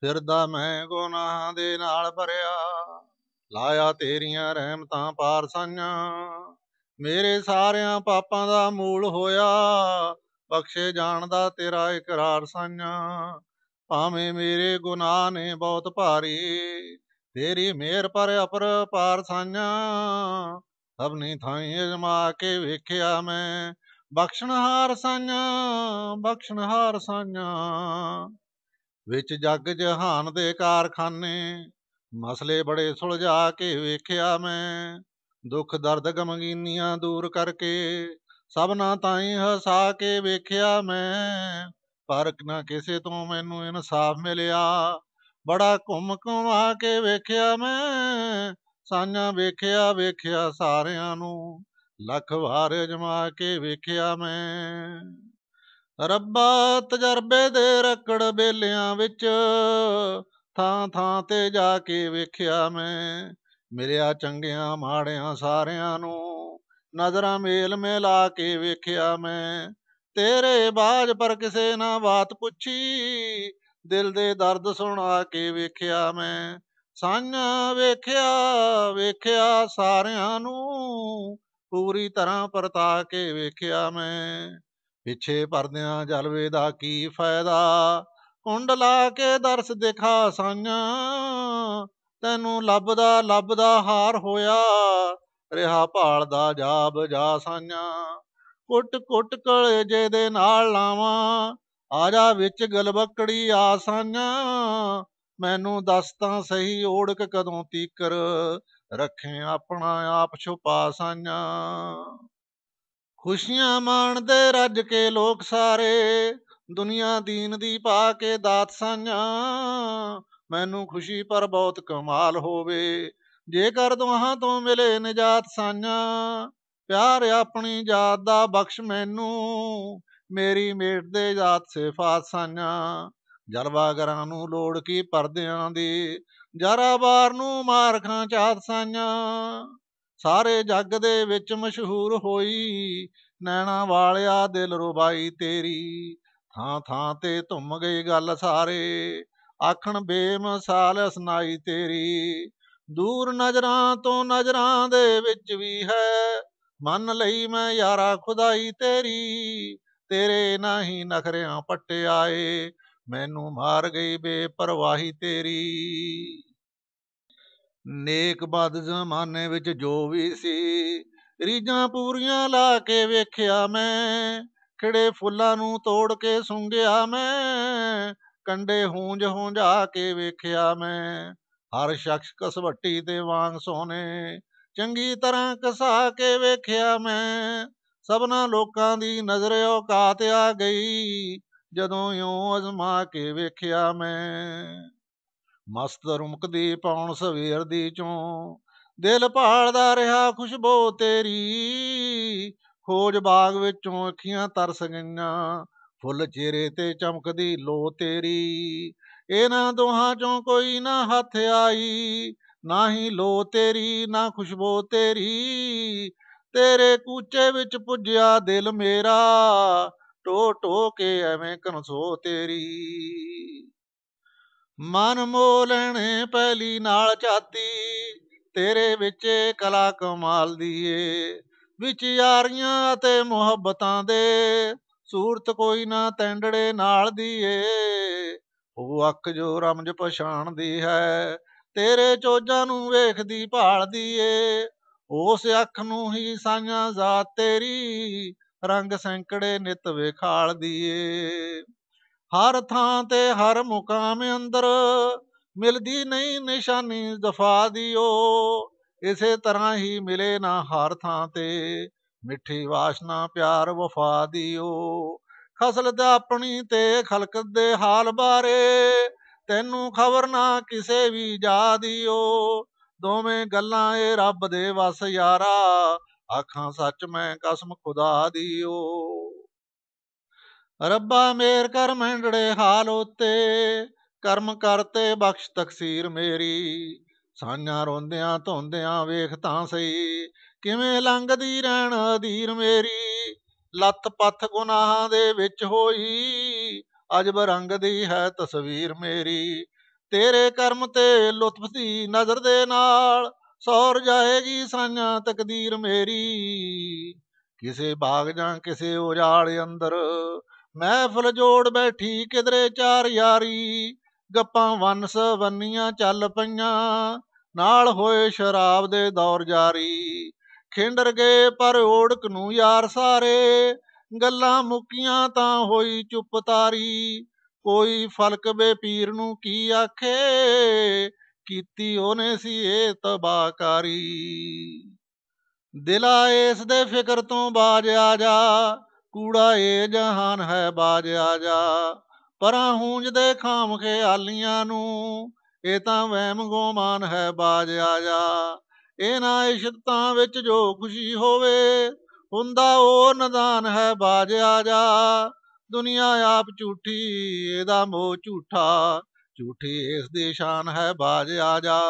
ਫਿਰਦਾ ਮੈਂ ਗੁਨਾਹਾਂ ਦੇ ਨਾਲ ਭਰਿਆ ਲਾਇਆ ਤੇਰੀਆਂ ਰਹਿਮਤਾਂ ਪਾਰ ਸੰਨਾ ਮੇਰੇ ਸਾਰਿਆਂ ਪਾਪਾਂ ਦਾ ਮੂਲ ਹੋਇਆ ਬਖਸ਼ੇ ਜਾਣ ਦਾ ਤੇਰਾ ਇਕਰਾਰ ਸੰਨਾ ਭਾਵੇਂ ਮੇਰੇ ਗੁਨਾਹ ਨੇ ਬਹੁਤ ਭਾਰੀ ਤੇਰੀ ਮਿਹਰ ਪਰ ਅਪਰ ਪਾਰ ਸਾਈਆਂ ਸਭਨੀ ਥਾਈ ਅਜਮਾ ਕੇ ਵੇਖਿਆ ਮੈਂ ਬਖਸ਼ਣਹਾਰ ਸਾਈਆਂ ਬਖਸ਼ਣਹਾਰ ਸੰਨਾ ਵਿੱਚ ਜੱਗ ਜਹਾਨ ਦੇ ਕਾਰਖਾਨੇ ਮਸਲੇ ਬੜੇ ਸੁਲਝਾ ਕੇ ਵੇਖਿਆ ਮੈਂ ਦੁੱਖ ਦਰਦ ਗਮਗੀਨੀਆਂ ਦੂਰ ਕਰਕੇ ਸਭਨਾ ਤਾਈ ਹਸਾ ਕੇ ਵੇਖਿਆ ਮੈਂ ਪਰ ਨਾ ਕਿਸੇ ਤੋਂ ਮੈਨੂੰ ਇਨਸਾਫ ਮਿਲਿਆ ਬੜਾ ਘੁੰਮ ਘੁਮਾ ਕੇ ਵੇਖਿਆ ਮੈਂ ਸਾਨਾ ਵੇਖਿਆ ਵੇਖਿਆ ਸਾਰਿਆਂ ਨੂੰ ਲੱਖ ਵਾਰ ਜਮਾ ਕੇ ਵੇਖਿਆ ਮੈਂ ਰੱਬਾ ਤਜਰਬੇ ਦੇ ਰਕੜ ਬੇਲਿਆਂ ਵਿੱਚ ਥਾਂ ਥਾਂ ਤੇ ਜਾ ਕੇ ਵੇਖਿਆ ਮੈਂ ਮਿਲਿਆ ਚੰਗਿਆਂ ਮਾੜਿਆਂ ਸਾਰਿਆਂ ਨੂੰ ਨਜ਼ਰਾਂ ਮੇਲ ਮਿਲਾ ਕੇ ਵੇਖਿਆ ਮੈਂ ਤੇਰੇ ਬਾਜ ਪਰ ਕਿਸੇ ਨਾ ਬਾਤ ਪੁੱਛੀ ਦਿਲ ਦੇ ਦਰਦ ਸੁਣਾ ਕੇ ਵੇਖਿਆ ਮੈਂ ਸਾਈਆਂ ਵੇਖਿਆ ਵੇਖਿਆ ਸਾਰਿਆਂ ਨੂੰ ਪੂਰੀ ਤਰ੍ਹਾਂ ਪਰਤਾ ਕੇ ਵੇਖਿਆ ਮੈਂ ਪਿੱਛੇ ਪਰਦਿਆਂ ਜਲਵੇ ਦਾ ਕੀ ਫਾਇਦਾ ਕੁੰਡ ਲਾ ਕੇ ਦਰਸ ਦਿਖਾ ਸਾਈਆਂ ਤੈਨੂੰ ਲੱਭਦਾ ਲੱਭਦਾ ਹਾਰ ਹੋਇਆ ਰਿਹਾ ਭਾਲਦਾ ਜਾਬ ਜਾ ਸਾਈਆਂ ਕੁੱਟ ਕੁੱਟ ਜੇ ਦੇ ਨਾਲ ਲਾਵਾਂ ਆ ਜਾ ਵਿੱਚ ਗਲਬਕੜੀ ਆ ਸਾਈਆਂ ਮੈਨੂੰ ਦੱਸ ਤਾਂ ਸਹੀ ਓੜਕ ਕਦੋਂ ਤੀਕਰ ਰੱਖੇ ਆਪਣਾ ਆਪ ਛੁਪਾ ਸਾਈਆਂ ਖੁਸ਼ੀਆਂ ਮਾਣਦੇ ਰੱਜ ਕੇ ਲੋਕ ਸਾਰੇ ਦੁਨੀਆ ਦੀਨ ਦੀ ਪਾ ਕੇ ਦਾਤ ਸਾਈਆਂ ਮੈਨੂੰ ਖੁਸ਼ੀ ਪਰ ਬਹੁਤ ਕਮਾਲ ਹੋਵੇ ਜੇਕਰ ਦੋਹਾਂ ਤੋਂ ਮਿਲੇ ਨਜਾਤ ਸਾਈਆਂ ਪਿਆਰ ਆਪਣੀ ਜਾਤ ਦਾ ਬਖਸ਼ ਮੈਨੂੰ ਮੇਰੀ ਮੇਟ ਦੇ ਜਾਤ ਸਿਫਾਤ ਜਲਵਾ ਜਲਵਾਗਰਾਂ ਨੂੰ ਲੋੜ ਕੀ ਪਰਦਿਆਂ ਦੀ ਜਰਾ ਬਾਰ ਨੂੰ ਮਾਰ ਖਾਂ ਚਾਤ ਸਾਈਆਂ ਸਾਰੇ ਜੱਗ ਦੇ ਵਿੱਚ ਮਸ਼ਹੂਰ ਹੋਈ ਨੈਣਾ ਵਾਲਿਆ ਦਿਲ ਰੁਬਾਈ ਤੇਰੀ ਥਾਂ ਥਾਂ ਤੇ ਧੁੰਮ ਗਈ ਗੱਲ ਸਾਰੇ ਆਖਣ ਬੇਮਿਸਾਲ ਸੁਨਾਈ ਤੇਰੀ ਦੂਰ ਨਜ਼ਰਾਂ ਤੋਂ ਨਜ਼ਰਾਂ ਦੇ ਵਿੱਚ ਵੀ ਹੈ ਮੰਨ ਲਈ ਮੈਂ ਯਾਰਾ ਖੁਦਾਈ ਤੇਰੀ ਤੇਰੇ ਨਹੀਂ ਨਖਰਿਆਂ ਪਟਿਆਏ ਮੈਨੂੰ ਮਾਰ ਗਈ ਬੇਪਰਵਾਹੀ ਤੇਰੀ ਨੇਕ ਬਦ ਜ਼ਮਾਨੇ ਵਿੱਚ ਜੋ ਵੀ ਸੀ ਰੀਜਾਂ ਪੂਰੀਆਂ ਲਾ ਕੇ ਵੇਖਿਆ ਮੈਂ ਖਿੜੇ ਫੁੱਲਾਂ ਨੂੰ ਤੋੜ ਕੇ ਸੁੰਘਿਆ ਮੈਂ ਕੰਡੇ ਹੂੰਜ ਹੂੰਝਾ ਕੇ ਵੇਖਿਆ ਮੈਂ ਹਰ ਸ਼ਖਸ ਕਸਵੱਟੀ ਦੇ ਵਾਂਗ ਸੋਨੇ ਚੰਗੀ ਤਰ੍ਹਾਂ ਕਸਾ ਕੇ ਵੇਖਿਆ ਮੈਂ ਸਭਨਾ ਲੋਕਾਂ ਦੀ ਨਜ਼ਰ ਔਕਾਤ ਆ ਗਈ ਜਦੋਂ ਇਉਂ ਅਜ਼ਮਾ ਕੇ ਵੇਖਿਆ ਮੈਂ ਮਸਤ ਰੁਮਕਦੀ ਪਾਉਣ ਸਵੇਰ ਦੀ ਚੋਂ ਦਿਲ ਭਾਲਦਾ ਰਿਹਾ ਖੁਸ਼ਬੋ ਤੇਰੀ ਖੋਜ ਬਾਗ ਵਿੱਚੋਂ ਅੱਖੀਆਂ ਤਰਸ ਗਈਆਂ ਫੁੱਲ ਚਿਹਰੇ ਤੇ ਚਮਕਦੀ ਲੋ ਤੇਰੀ ਇਹਨਾਂ ਦੋਹਾਂ ਚੋਂ ਕੋਈ ਨਾ ਹੱਥ ਆਈ ਨਾ ਹੀ ਲੋ ਤੇਰੀ ਨਾ ਖੁਸ਼ਬੋ ਤੇਰੀ ਤੇਰੇ ਕੂਚੇ ਵਿੱਚ ਪੁੱਜਿਆ ਦਿਲ ਮੇਰਾ ਟੋ ਟੋ ਕੇ ਐਵੇਂ ਕਨਸੋ ਤੇਰੀ ਮਨ ਮੋਲਣ ਪਹਿਲੀ ਨਾਲ ਚਾਤੀ ਤੇਰੇ ਵਿੱਚ ਕਲਾ ਕਮਾਲ ਦੀ ਏ ਯਾਰੀਆਂ ਅਤੇ ਮੁਹੱਬਤਾਂ ਦੇ ਸੂਰਤ ਕੋਈ ਨਾ ਤੈਂਡੜੇ ਨਾਲ ਦੀ ਏ ਉਹ ਅੱਖ ਜੋ ਰਮਜ ਪਛਾਣਦੀ ਹੈ ਤੇਰੇ ਚੋਜਾਂ ਨੂੰ ਵੇਖਦੀ ਭਾਲਦੀ ਏ ਉਸ ਅੱਖ ਨੂੰ ਹੀ ਸਾਈਆਂ ਜ਼ਾਤ ਤੇਰੀ ਰੰਗ ਸੈਂਕੜੇ ਨਿਤ ਵਿਖਾਲਦੀ ਏ ਹਰ ਥਾਂ ਤੇ ਹਰ ਮੁਕਾਮ ਅੰਦਰ ਮਿਲਦੀ ਨਹੀਂ ਨਿਸ਼ਾਨੀ ਜਫਾ ਓ ਇਸੇ ਤਰ੍ਹਾਂ ਹੀ ਮਿਲੇ ਨਾ ਹਰ ਥਾਂ ਤੇ ਮਿੱਠੀ ਵਾਸ਼ਨਾ ਪਿਆਰ ਵਫਾ ਦਿਓ ਖਸਲ ਦਾ ਆਪਣੀ ਤੇ ਖਲਕ ਦੇ ਹਾਲ ਬਾਰੇ ਤੈਨੂੰ ਖਬਰ ਨਾ ਕਿਸੇ ਵੀ ਜਾ ਓ ਦੋਵੇਂ ਗੱਲਾਂ ਏ ਰੱਬ ਦੇ ਵਸ ਯਾਰਾ ਆਖਾਂ ਸੱਚ ਮੈਂ ਕਸਮ ਖੁਦਾ ਓ ਰੱਬਾ ਮੇਰ ਕਰ ਮੰਡੜੇ ਹਾਲ ਉਤੇ ਕਰਮ ਕਰਤੇ ਬਖਸ਼ ਤਕਸੀਰ ਮੇਰੀ ਸਾਂਝਾਂ ਰੋਂਦਿਆਂ ਧੋਂਦਿਆਂ ਵੇਖ ਤਾਂ ਸਹੀ ਕਿਵੇਂ ਲੰਗਦੀ ਰਹਿਣ ਅਧੀਰ ਮੇਰੀ ਲੱਤ ਪੱਥ ਗੁਨਾਹਾਂ ਦੇ ਵਿੱਚ ਹੋਈ ਅਜਬ ਰੰਗ ਦੀ ਹੈ ਤਸਵੀਰ ਮੇਰੀ ਤੇਰੇ ਕਰਮ ਤੇ ਲੁਤਫ ਦੀ ਨਜ਼ਰ ਦੇ ਨਾਲ ਸੌਰ ਜਾਏਗੀ ਸਾਂਝਾਂ ਤਕਦੀਰ ਮੇਰੀ ਕਿਸੇ ਬਾਗ ਜਾਂ ਕਿਸੇ ਉਜਾੜ ਅੰਦਰ ਮਹਿਫਲ ਜੋੜ ਬੈਠੀ ਕਿਧਰੇ ਚਾਰ ਯਾਰੀ ਗੱਪਾਂ ਵੰਸ ਵੰਨੀਆਂ ਚੱਲ ਪਈਆਂ ਨਾਲ ਹੋਏ ਸ਼ਰਾਬ ਦੇ ਦੌਰ ਜਾਰੀ ਖਿੰਡਰ ਗਏ ਪਰ ਓੜਕ ਨੂੰ ਯਾਰ ਸਾਰੇ ਗੱਲਾਂ ਮੁੱਕੀਆਂ ਤਾਂ ਹੋਈ ਚੁੱਪ ਤਾਰੀ ਕੋਈ ਫਲਕ ਬੇ ਪੀਰ ਨੂੰ ਕੀ ਆਖੇ ਕੀਤੀ ਉਹਨੇ ਸੀ ਇਹ ਤਬਾਕਾਰੀ ਦਿਲਾ ਇਸ ਦੇ ਫਿਕਰ ਤੋਂ ਬਾਜ ਆ ਜਾ ਕੂੜਾ ਏ ਜਹਾਨ ਹੈ ਬਾਜ ਆ ਜਾ ਪਰਾਂ ਹੂੰਜਦੇ ਖਾਮ ਕੇ ਆਲੀਆਂ ਨੂੰ ਇਹ ਤਾਂ ਵਹਿਮ ਗੋਮਾਨ ਹੈ ਬਾਜ ਆ ਜਾ ਇਹਨਾਂ ਇਸ਼ਤਾਂ ਵਿੱਚ ਜੋ ਖੁਸ਼ੀ ਹੋਵੇ ਹੁੰਦਾ ਉਹ ਨਦਾਨ ਹੈ ਬਾਜ ਆ ਜਾ ਦੁਨੀਆ ਆਪ ਝੂਠੀ ਇਹਦਾ ਮੋਹ ਝੂਠਾ ਝੂਠੀ ਇਸ ਦੀ ਸ਼ਾਨ ਹੈ ਬਾਜ ਆ ਜਾ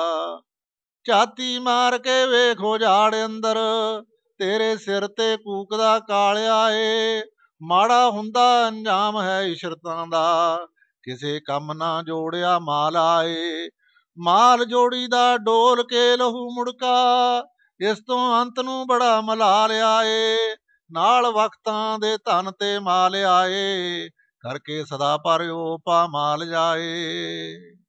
ਛਾਤੀ ਮਾਰ ਕੇ ਵੇਖੋ ਝਾੜ ਅੰਦਰ ਤੇਰੇ ਸਿਰ ਤੇ ਕੂਕਦਾ ਕਾਲਿਆ ਏ ਮਾੜਾ ਹੁੰਦਾ ਅੰਜਾਮ ਹੈ ਇਸ਼ਰਤਾਂ ਦਾ ਕਿਸੇ ਕੰਮ ਨਾ ਜੋੜਿਆ ਮਾਲਾ ਏ ਮਾਲ ਜੋੜੀ ਦਾ ਡੋਲ ਕੇ ਲਹੂ ਮੁੜਕਾ ਇਸ ਤੋਂ ਅੰਤ ਨੂੰ ਬੜਾ ਮਲਾ ਲਿਆ ਏ ਨਾਲ ਵਕਤਾਂ ਦੇ ਧਨ ਤੇ ਮਾਲ ਆਏ ਕਰਕੇ ਸਦਾ ਪਰਿਓ ਪਾ ਮਾਲ ਜਾਏ